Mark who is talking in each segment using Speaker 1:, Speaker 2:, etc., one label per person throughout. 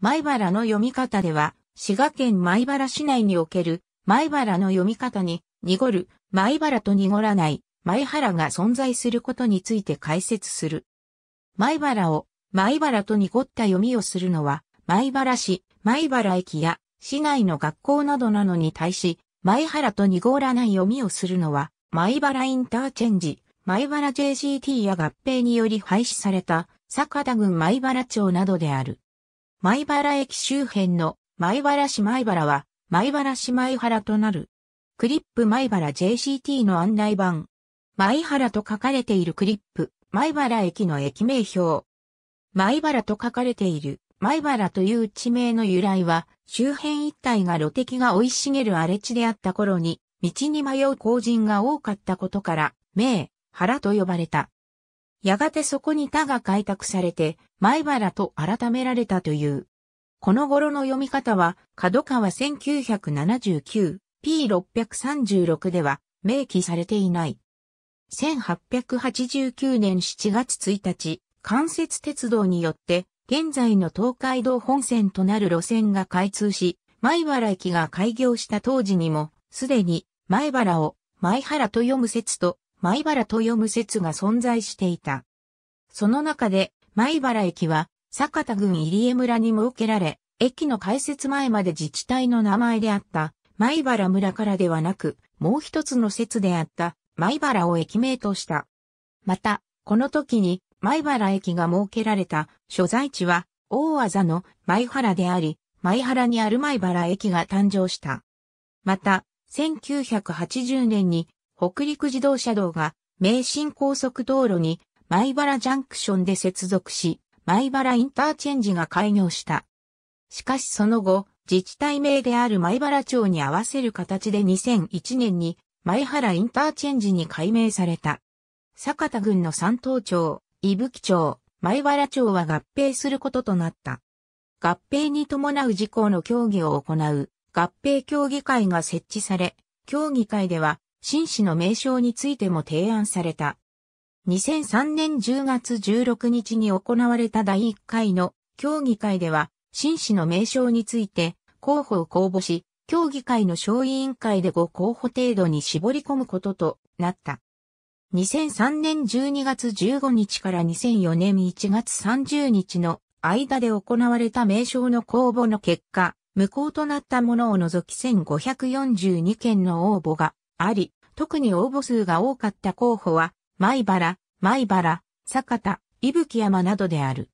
Speaker 1: 米原の読み方では、滋賀県米原市内における米原の読み方に、濁る、米原と濁らない、米原が存在することについて解説する。米原を、米原と濁った読みをするのは、米原市、米原駅や市内の学校などなのに対し、米原と濁らない読みをするのは、米原インターチェンジ、米原 JCT や合併により廃止された、坂田郡米原町などである。米原駅周辺の米原市米原は米原市米原となる。クリップ米原 JCT の案内板。米原と書かれているクリップ米原駅の駅名標。米原と書かれている米原という地名の由来は周辺一帯が露敵が生い茂る荒れ地であった頃に道に迷う工人が多かったことから、名、原と呼ばれた。やがてそこに他が開拓されて、前原と改められたという。この頃の読み方は、角川 1979P636 では明記されていない。1889年7月1日、関節鉄道によって、現在の東海道本線となる路線が開通し、前原駅が開業した当時にも、すでに前原を前原と読む説と前原と読む説が存在していた。その中で、前原駅は、坂田郡入江村に設けられ、駅の開設前まで自治体の名前であった、前原村からではなく、もう一つの説であった、前原を駅名とした。また、この時に、前原駅が設けられた所在地は、大技の前原であり、前原にある前原駅が誕生した。また、1980年に北陸自動車道が名神高速道路に米原ジャンクションで接続し、米原インターチェンジが開業した。しかしその後、自治体名である米原町に合わせる形で2001年に米原インターチェンジに改名された。坂田郡の三東町、伊吹町、米原町は合併することとなった。合併に伴う事項の協議を行う合併協議会が設置され、協議会では紳士の名称についても提案された。2003年10月16日に行われた第1回の協議会では、紳士の名称について候補を公募し、協議会の小委員会で5候補程度に絞り込むこととなった。2003年12月15日から2004年1月30日の間で行われた名称の公募の結果、無効となったものを除き1542件の応募があり、特に応募数が多かった候補は、米原、米原、坂田、伊吹山などである。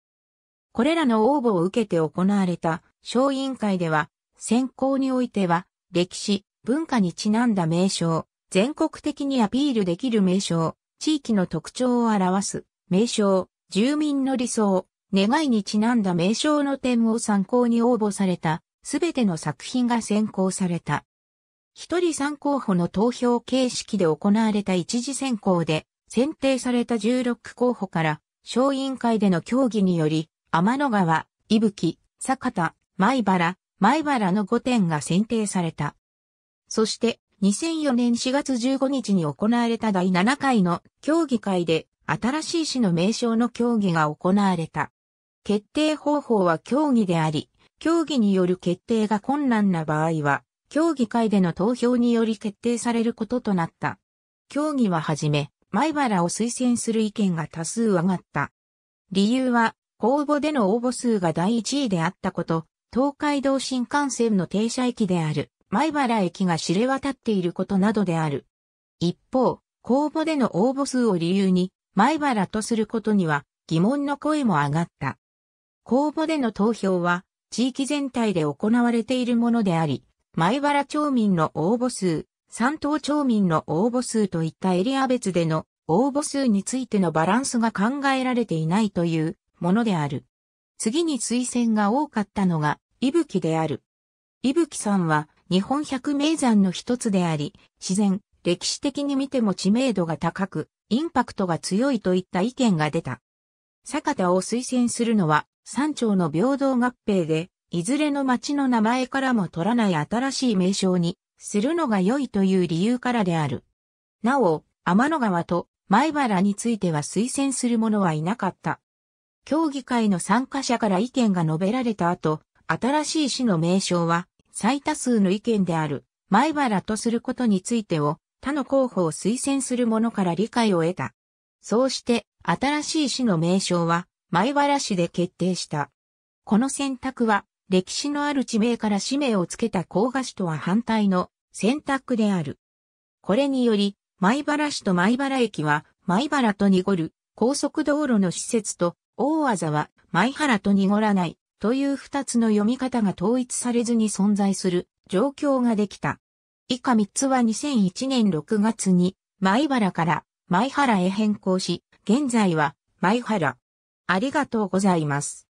Speaker 1: これらの応募を受けて行われた小委員会では、選考においては、歴史、文化にちなんだ名称、全国的にアピールできる名称、地域の特徴を表す、名称、住民の理想、願いにちなんだ名称の点を参考に応募された、すべての作品が選考された。一人三候補の投票形式で行われた一次選考で、選定された16候補から、小委員会での協議により、天の川、伊吹、坂田、米原、米原の5点が選定された。そして、2004年4月15日に行われた第7回の協議会で、新しい市の名称の協議が行われた。決定方法は協議であり、協議による決定が困難な場合は、協議会での投票により決定されることとなった。協議ははじめ、米原を推薦する意見が多数上がった。理由は、公募での応募数が第1位であったこと、東海道新幹線の停車駅である、米原駅が知れ渡っていることなどである。一方、公募での応募数を理由に、米原とすることには疑問の声も上がった。公募での投票は、地域全体で行われているものであり、前原町民の応募数、三島町民の応募数といったエリア別での応募数についてのバランスが考えられていないというものである。次に推薦が多かったのが、伊吹である。伊吹さんは日本百名山の一つであり、自然、歴史的に見ても知名度が高く、インパクトが強いといった意見が出た。坂田を推薦するのは、山頂の平等合併で、いずれの町の名前からも取らない新しい名称にするのが良いという理由からである。なお、天の川と前原については推薦する者はいなかった。協議会の参加者から意見が述べられた後、新しい市の名称は最多数の意見である前原とすることについてを他の候補を推薦する者から理解を得た。そうして新しい市の名称は前原市で決定した。この選択は歴史のある地名から氏名をつけた甲賀市とは反対の選択である。これにより、米原市と米原駅は、米原と濁る高速道路の施設と、大技は米原と濁らないという二つの読み方が統一されずに存在する状況ができた。以下三つは2001年6月に米原から米原へ変更し、現在は米原。ありがとうございます。